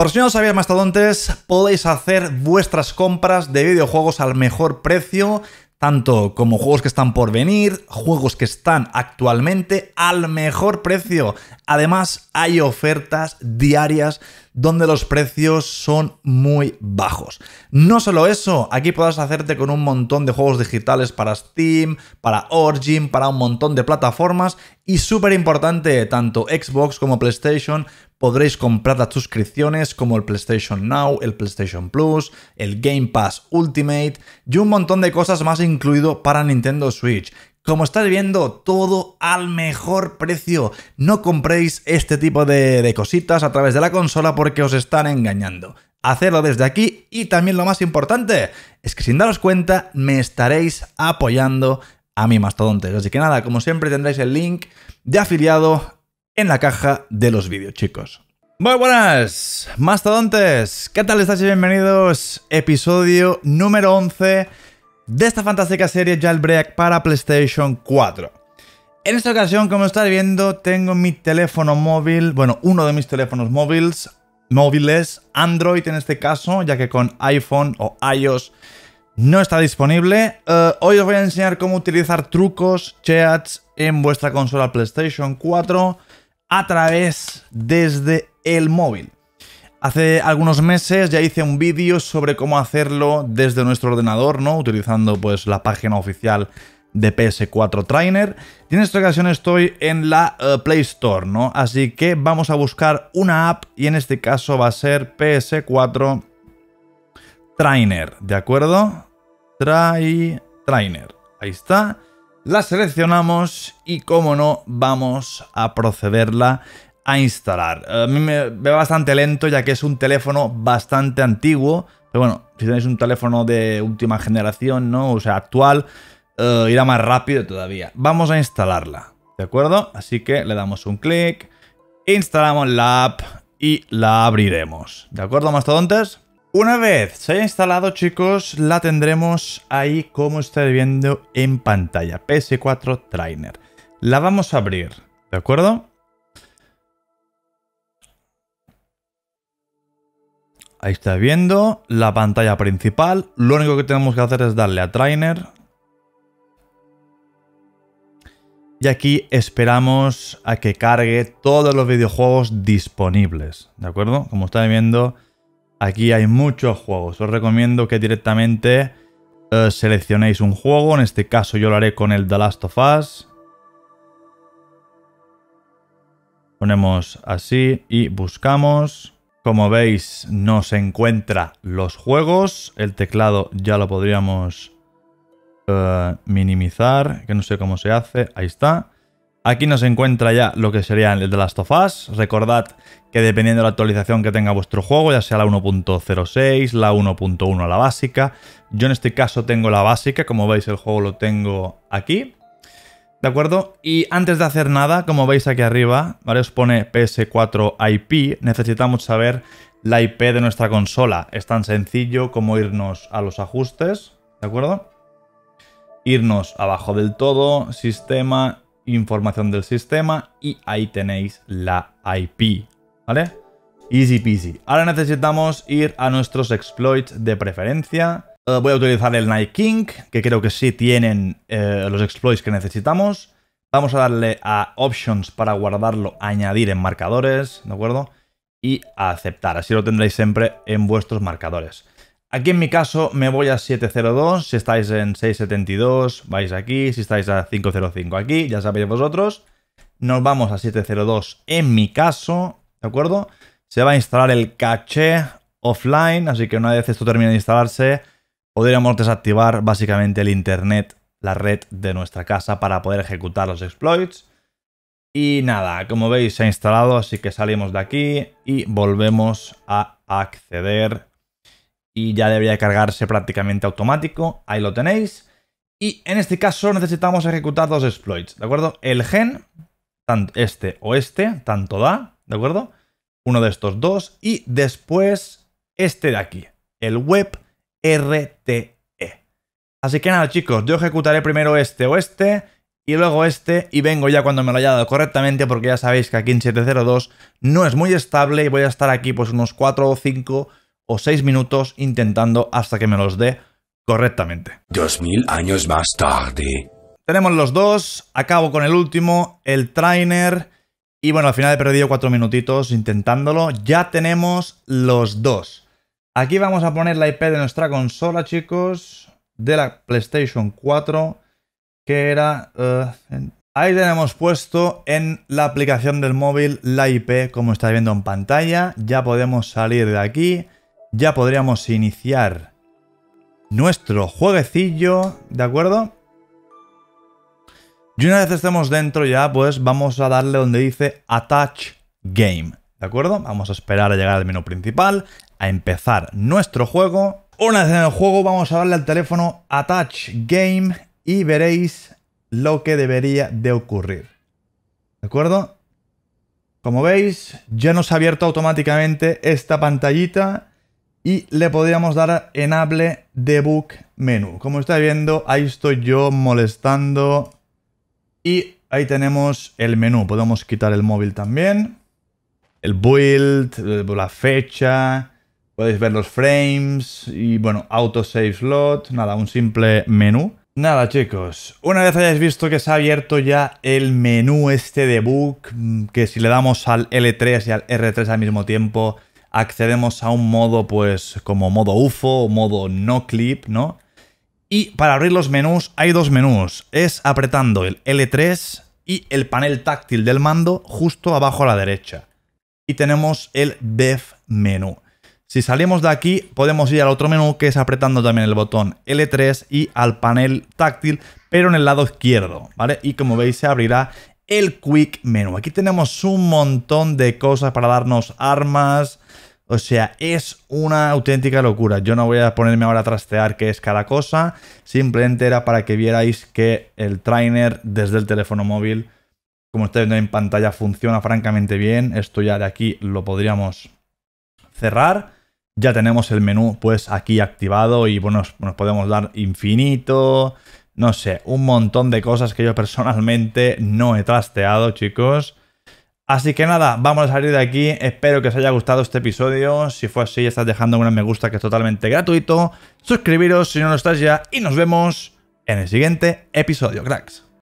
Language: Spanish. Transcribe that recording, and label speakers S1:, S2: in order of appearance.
S1: Por si no sabías mastodontes, podéis hacer vuestras compras de videojuegos al mejor precio, tanto como juegos que están por venir, juegos que están actualmente al mejor precio. Además, hay ofertas diarias donde los precios son muy bajos. No solo eso, aquí podrás hacerte con un montón de juegos digitales para Steam, para Origin, para un montón de plataformas y súper importante, tanto Xbox como PlayStation podréis comprar las suscripciones como el PlayStation Now, el PlayStation Plus, el Game Pass Ultimate y un montón de cosas más incluido para Nintendo Switch. Como estáis viendo, todo al mejor precio. No compréis este tipo de, cositas a través de la consola porque os están engañando. Hacedlo desde aquí y también lo más importante es que sin daros cuenta me estaréis apoyando a mi Mastodontes. Así que nada, como siempre tendréis el link de afiliado en la caja de los vídeos, chicos. Muy buenas, mastodontes. ¿Qué tal estáis? Bienvenidos. Episodio número 11 de esta fantástica serie Jailbreak para PlayStation 4. En esta ocasión, como estáis viendo, tengo mi teléfono móvil, bueno, uno de mis teléfonos móviles, móviles Android en este caso, ya que con iPhone o iOS no está disponible. Eh, hoy os voy a enseñar cómo utilizar trucos, cheats en vuestra consola PlayStation 4 a través desde el móvil. Hace algunos meses ya hice un vídeo sobre cómo hacerlo desde nuestro ordenador, ¿no? Utilizando pues la página oficial de PS4 Trainer. Y en esta ocasión estoy en la eh, Play Store, ¿no? Así que vamos a buscar una app y en este caso va a ser PS4 Trainer, ¿de acuerdo? Trai Trainer. Ahí está. La seleccionamos y, como no, vamos a procederla a instalar. A mí me, ve bastante lento ya que es un teléfono bastante antiguo. Pero bueno, si tenéis un teléfono de última generación, ¿no? O sea, actual, eh, irá más rápido todavía. Vamos a instalarla, ¿de acuerdo? Así que le damos un clic, instalamos la app y la abriremos. ¿De acuerdo, mastodontes? Una vez se haya instalado, chicos, la tendremos ahí como estáis viendo en pantalla. PS4 Trainer. La vamos a abrir, ¿de acuerdo? Ahí está viendo la pantalla principal. Lo único que tenemos que hacer es darle a Trainer. Y aquí esperamos a que cargue todos los videojuegos disponibles. ¿De acuerdo? Como estáis viendo, aquí hay muchos juegos. Os recomiendo que directamente eh, seleccionéis un juego. En este caso yo lo haré con el The Last of Us. Ponemos así y buscamos. Como veis, nos encuentra los juegos. El teclado ya lo podríamos eh, minimizar, que no sé cómo se hace. Ahí está. Aquí nos encuentra ya lo que sería el de Last of Us. Recordad que dependiendo de la actualización que tenga vuestro juego, ya sea la 1.06, la 1.1, la básica. Yo en este caso tengo la básica, como veis el juego lo tengo aquí. ¿De acuerdo? Y antes de hacer nada, como veis aquí arriba, ¿vale? Os pone PS4 IP. Necesitamos saber la IP de nuestra consola. Es tan sencillo como irnos a los ajustes, ¿de acuerdo? Irnos abajo del todo, sistema, información del sistema y ahí tenéis la IP, ¿vale? Easy peasy. Ahora necesitamos ir a nuestros exploits de preferencia, eh, voy a utilizar el Night King, que creo que sí tienen eh, los exploits que necesitamos. Vamos a darle a Options para guardarlo, añadir en marcadores, ¿de acuerdo? Y aceptar, así lo tendréis siempre en vuestros marcadores. Aquí en mi caso me voy a 702, si estáis en 672 vais aquí, si estáis a 505 aquí, ya sabéis vosotros. Nos vamos a 702 en mi caso, ¿de acuerdo? Se va a instalar el caché offline, así que una vez esto termine de instalarse, podríamos desactivar básicamente el Internet, la red de nuestra casa para poder ejecutar los exploits. Y nada, como veis se ha instalado, así que salimos de aquí y volvemos a acceder. Y ya debería cargarse prácticamente automático, ahí lo tenéis. Y en este caso necesitamos ejecutar dos exploits, ¿de acuerdo? El gen, este o este, tanto da, ¿de acuerdo? Uno de estos dos y después este de aquí, el web RTE. Así que nada, chicos, yo ejecutaré primero este o este y luego este y vengo ya cuando me lo haya dado correctamente porque ya sabéis que aquí en 702 no es muy estable y voy a estar aquí pues unos 4 o 5 o 6 minutos intentando hasta que me los dé correctamente. 2000 años más tarde. Tenemos los dos, acabo con el último, el trainer y bueno, al final he perdido 4 minutitos intentándolo. Ya tenemos los dos. Aquí vamos a poner la IP de nuestra consola, chicos, de la PlayStation 4, que era... Eh, ahí tenemos puesto en la aplicación del móvil la IP, como estáis viendo en pantalla. Ya podemos salir de aquí, ya podríamos iniciar nuestro jueguecillo, ¿de acuerdo? Y una vez estemos dentro ya, pues vamos a darle donde dice Attach Game, ¿de acuerdo? Vamos a esperar a llegar al menú principal a empezar nuestro juego. Una vez en el juego vamos a darle al teléfono Attach Game y veréis lo que debería de ocurrir. ¿De acuerdo? Como veis, ya nos ha abierto automáticamente esta pantallita y le podríamos dar Enable Debug menú Como estáis viendo, ahí estoy yo molestando y ahí tenemos el menú. Podemos quitar el móvil también, el build, la fecha, Podéis ver los frames y bueno, autosave slot, nada, un simple menú. Nada chicos, una vez hayáis visto que se ha abierto ya el menú este de book, que si le damos al L3 y al R3 al mismo tiempo, accedemos a un modo pues como modo UFO, modo no clip, ¿no? Y para abrir los menús hay dos menús, es apretando el L3 y el panel táctil del mando justo abajo a la derecha. Y tenemos el Dev menú. Si salimos de aquí, podemos ir al otro menú que es apretando también el botón L3 y al panel táctil, pero en el lado izquierdo, ¿vale? Y como veis se abrirá el Quick Menu. Aquí tenemos un montón de cosas para darnos armas, o sea, es una auténtica locura. Yo no voy a ponerme ahora a trastear qué es cada cosa, simplemente era para que vierais que el trainer desde el teléfono móvil, como estáis viendo en pantalla, funciona francamente bien. Esto ya de aquí lo podríamos cerrar ya tenemos el menú pues aquí activado y bueno, nos, podemos dar infinito, no sé, un montón de cosas que yo personalmente no he trasteado, chicos. Así que nada, vamos a salir de aquí. Espero que os haya gustado este episodio. Si fue así, estás dejando un me gusta que es totalmente gratuito. Suscribiros si no lo estás ya y nos vemos en el siguiente episodio, cracks.